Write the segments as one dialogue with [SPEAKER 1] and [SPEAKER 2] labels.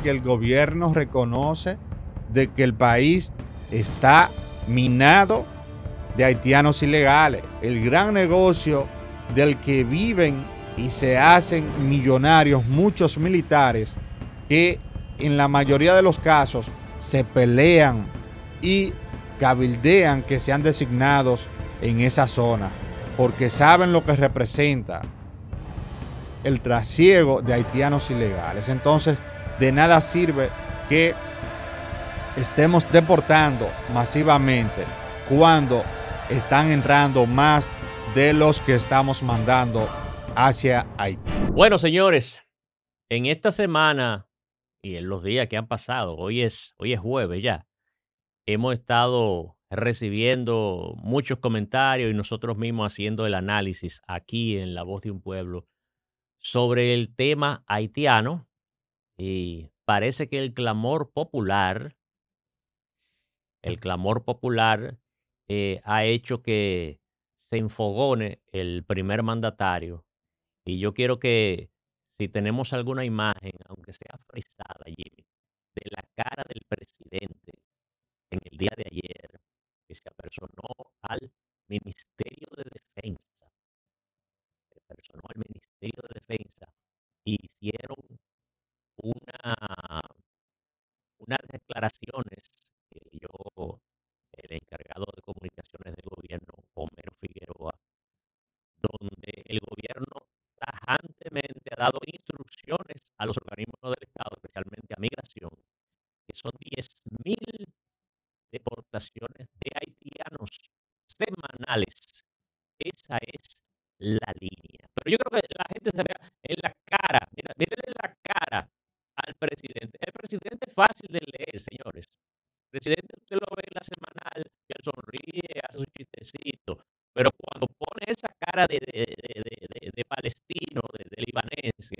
[SPEAKER 1] que el gobierno reconoce de que el país está minado de haitianos ilegales. El gran negocio del que viven y se hacen millonarios muchos militares que en la mayoría de los casos se pelean y cabildean que sean designados en esa zona porque saben lo que representa el trasiego de haitianos ilegales. Entonces, de nada sirve que estemos deportando masivamente cuando están entrando más de los que estamos mandando hacia Haití.
[SPEAKER 2] Bueno, señores, en esta semana y en los días que han pasado, hoy es, hoy es jueves ya, hemos estado recibiendo muchos comentarios y nosotros mismos haciendo el análisis aquí en La Voz de un Pueblo sobre el tema haitiano y parece que el clamor popular, el clamor popular eh, ha hecho que se enfogone el primer mandatario. Y yo quiero que si tenemos alguna imagen, aunque sea frisada, allí, de la cara del presidente en el día de ayer, que se apersonó al ministerio son 10.000 deportaciones de haitianos semanales. Esa es la línea. Pero yo creo que la gente se vea en la cara, mírenle la cara al presidente. El presidente es fácil de leer, señores. presidente usted lo ve en la semanal, que sonríe, hace su chistecito. Pero cuando pone esa cara de, de, de, de palestino, de, libanés,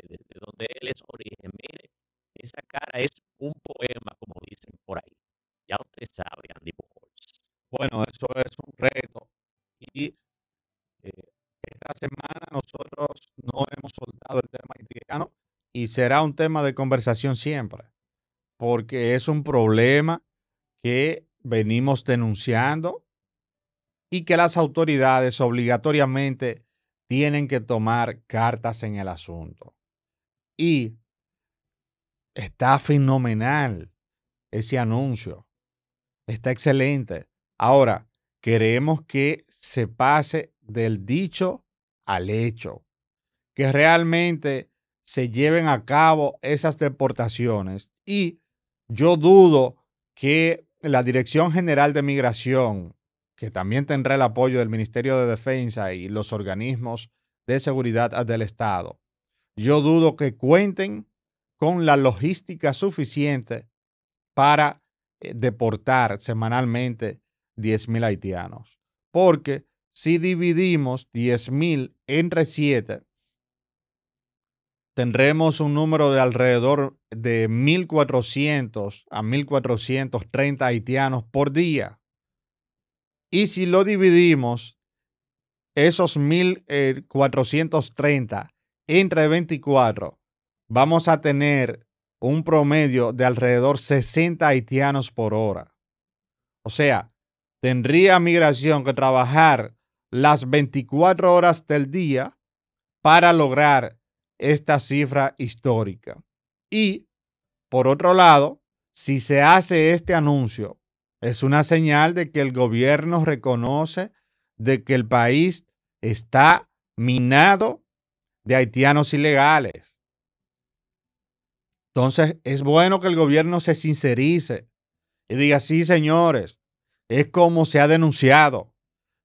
[SPEAKER 1] y será un tema de conversación siempre, porque es un problema que venimos denunciando y que las autoridades obligatoriamente tienen que tomar cartas en el asunto. Y está fenomenal ese anuncio, está excelente. Ahora, queremos que se pase del dicho al hecho, que realmente se lleven a cabo esas deportaciones. Y yo dudo que la Dirección General de Migración, que también tendrá el apoyo del Ministerio de Defensa y los organismos de seguridad ah, del Estado, yo dudo que cuenten con la logística suficiente para eh, deportar semanalmente 10.000 haitianos. Porque si dividimos 10.000 entre 7, tendremos un número de alrededor de 1.400 a 1.430 haitianos por día. Y si lo dividimos, esos 1.430 eh, entre 24, vamos a tener un promedio de alrededor 60 haitianos por hora. O sea, tendría migración que trabajar las 24 horas del día para lograr esta cifra histórica. Y, por otro lado, si se hace este anuncio, es una señal de que el gobierno reconoce de que el país está minado de haitianos ilegales. Entonces, es bueno que el gobierno se sincerice y diga, sí, señores, es como se ha denunciado.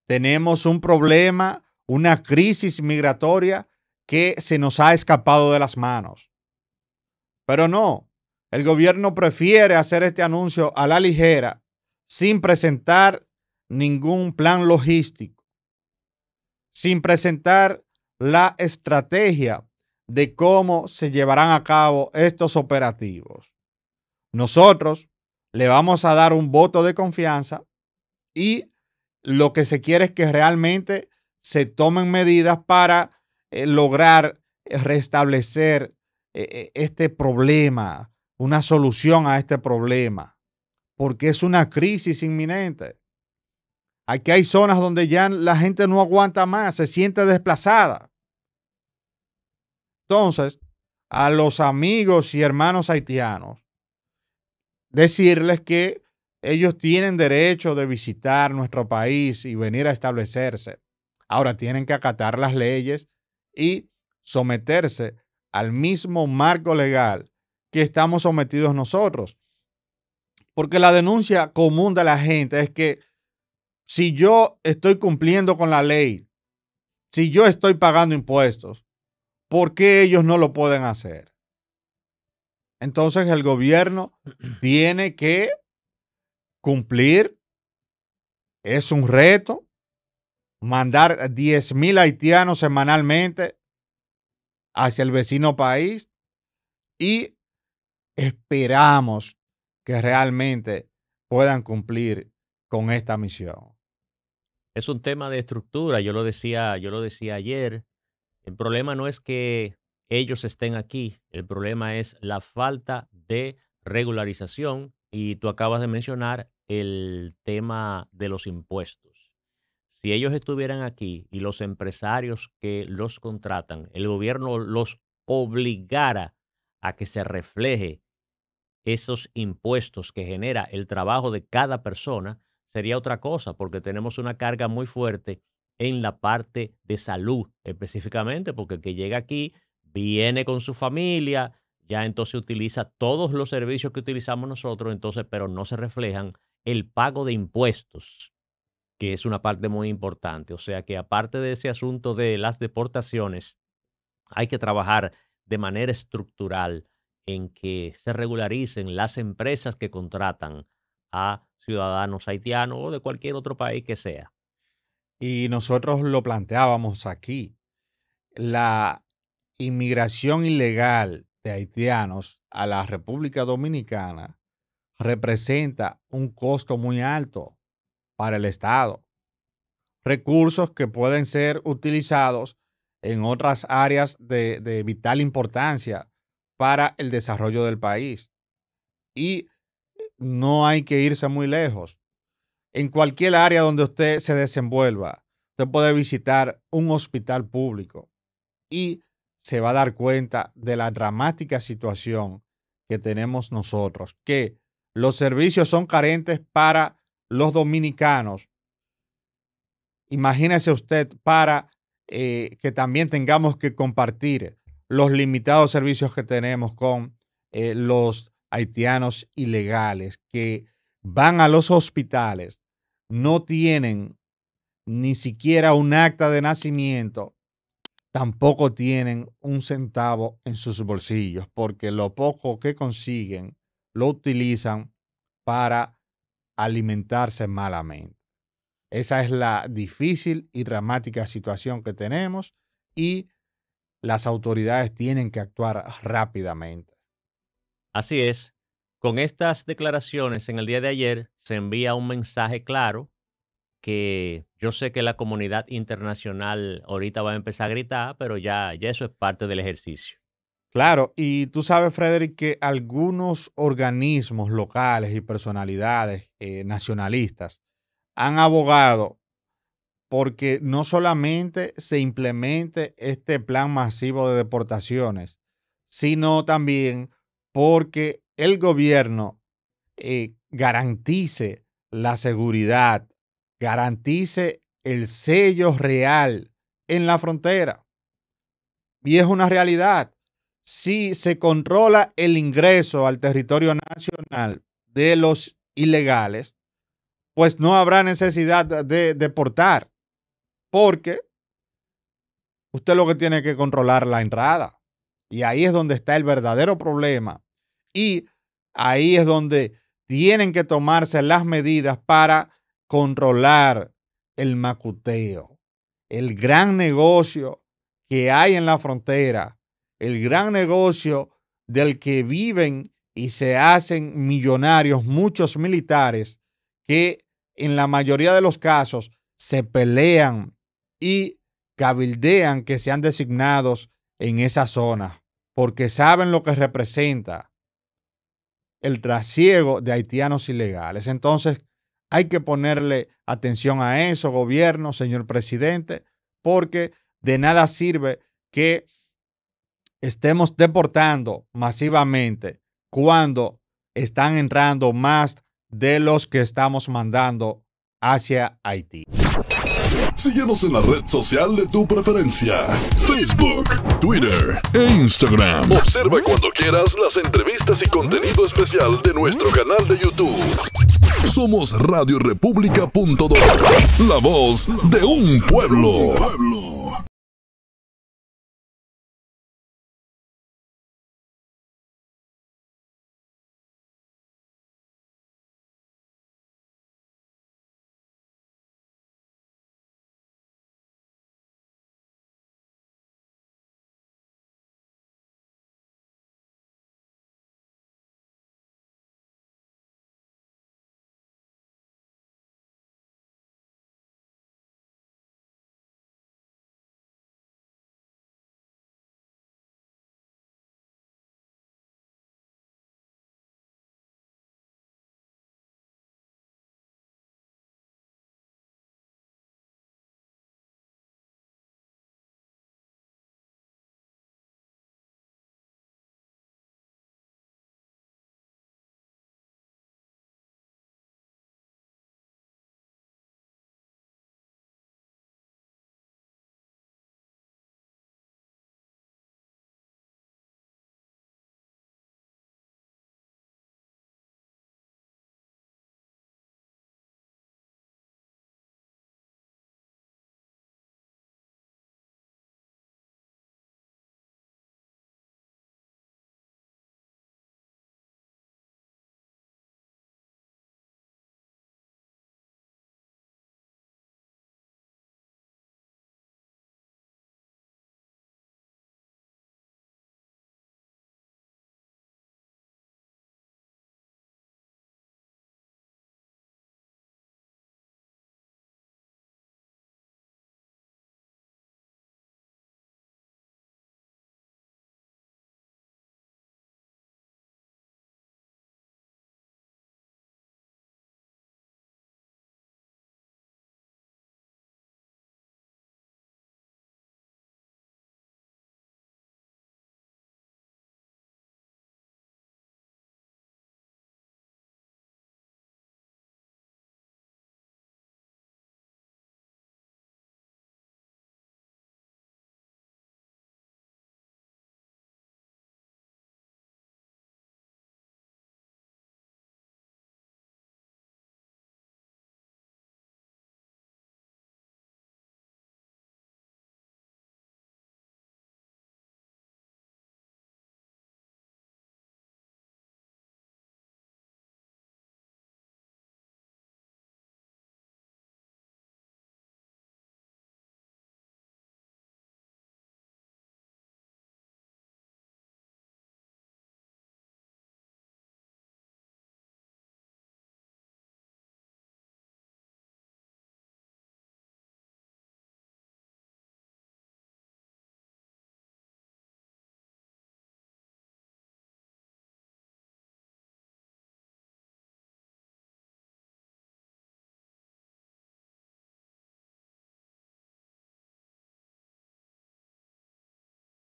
[SPEAKER 1] Tenemos un problema, una crisis migratoria que se nos ha escapado de las manos. Pero no, el gobierno prefiere hacer este anuncio a la ligera, sin presentar ningún plan logístico, sin presentar la estrategia de cómo se llevarán a cabo estos operativos. Nosotros le vamos a dar un voto de confianza y lo que se quiere es que realmente se tomen medidas para eh, lograr eh, restablecer eh, este problema, una solución a este problema, porque es una crisis inminente. Aquí hay zonas donde ya la gente no aguanta más, se siente desplazada. Entonces, a los amigos y hermanos haitianos, decirles que ellos tienen derecho de visitar nuestro país y venir a establecerse. Ahora tienen que acatar las leyes y someterse al mismo marco legal que estamos sometidos nosotros. Porque la denuncia común de la gente es que si yo estoy cumpliendo con la ley, si yo estoy pagando impuestos, ¿por qué ellos no lo pueden hacer? Entonces el gobierno tiene que cumplir. Es un reto mandar mil haitianos semanalmente hacia el vecino país y esperamos que realmente puedan cumplir con esta misión.
[SPEAKER 2] Es un tema de estructura, yo lo decía, yo lo decía ayer. El problema no es que ellos estén aquí, el problema es la falta de regularización y tú acabas de mencionar el tema de los impuestos si ellos estuvieran aquí y los empresarios que los contratan, el gobierno los obligara a que se refleje esos impuestos que genera el trabajo de cada persona, sería otra cosa, porque tenemos una carga muy fuerte en la parte de salud específicamente, porque el que llega aquí viene con su familia, ya entonces utiliza todos los servicios que utilizamos nosotros, entonces, pero no se reflejan el pago de impuestos que es una parte muy importante. O sea que aparte de ese asunto de las deportaciones, hay que trabajar de manera estructural en que se regularicen las empresas que contratan a ciudadanos haitianos o de cualquier otro
[SPEAKER 1] país que sea. Y nosotros lo planteábamos aquí. La inmigración ilegal de haitianos a la República Dominicana representa un costo muy alto para el Estado. Recursos que pueden ser utilizados en otras áreas de, vital importancia para el desarrollo del país. Y no hay que irse muy lejos. En cualquier área donde usted se desenvuelva, usted puede visitar un hospital público y se va a dar cuenta de la dramática situación que tenemos nosotros, que los servicios son carentes para los dominicanos, imagínese usted para eh, que también tengamos que compartir los limitados servicios que tenemos con eh, los haitianos ilegales que van a los hospitales, no tienen ni siquiera un acta de nacimiento, tampoco tienen un centavo en sus bolsillos, porque lo poco que consiguen lo utilizan para alimentarse malamente. Esa es la difícil y dramática situación que tenemos y las autoridades tienen que actuar rápidamente.
[SPEAKER 2] Así es. Con estas declaraciones en el día de ayer se envía un mensaje claro que yo sé que la comunidad internacional ahorita va a empezar a gritar, pero ya, ya eso es parte del ejercicio.
[SPEAKER 1] Claro, y tú sabes, Frederick, que algunos organismos locales y personalidades eh, nacionalistas han abogado porque no solamente se implemente este plan masivo de deportaciones, sino también porque el gobierno eh, garantice la seguridad, garantice el sello real en la frontera. Y es una realidad si se controla el ingreso al territorio nacional de los ilegales, pues no habrá necesidad de deportar, porque usted lo que tiene que controlar la entrada. Y ahí es donde está el verdadero problema. Y ahí es donde tienen que tomarse las medidas para controlar el macuteo, el gran negocio que hay en la frontera el gran negocio del que viven y se hacen millonarios muchos militares que en la mayoría de los casos se pelean y cabildean que sean designados en esa zona, porque saben lo que representa el trasiego de haitianos ilegales. Entonces, hay que ponerle atención a eso, gobierno, señor presidente, porque de nada sirve que estemos deportando masivamente cuando están entrando más de los que estamos mandando hacia Haití. Síguenos en la red social de tu preferencia,
[SPEAKER 2] Facebook,
[SPEAKER 1] Twitter e Instagram. Observa cuando quieras las entrevistas y contenido especial de nuestro canal de YouTube. Somos radiorepublica.do, la voz de un pueblo.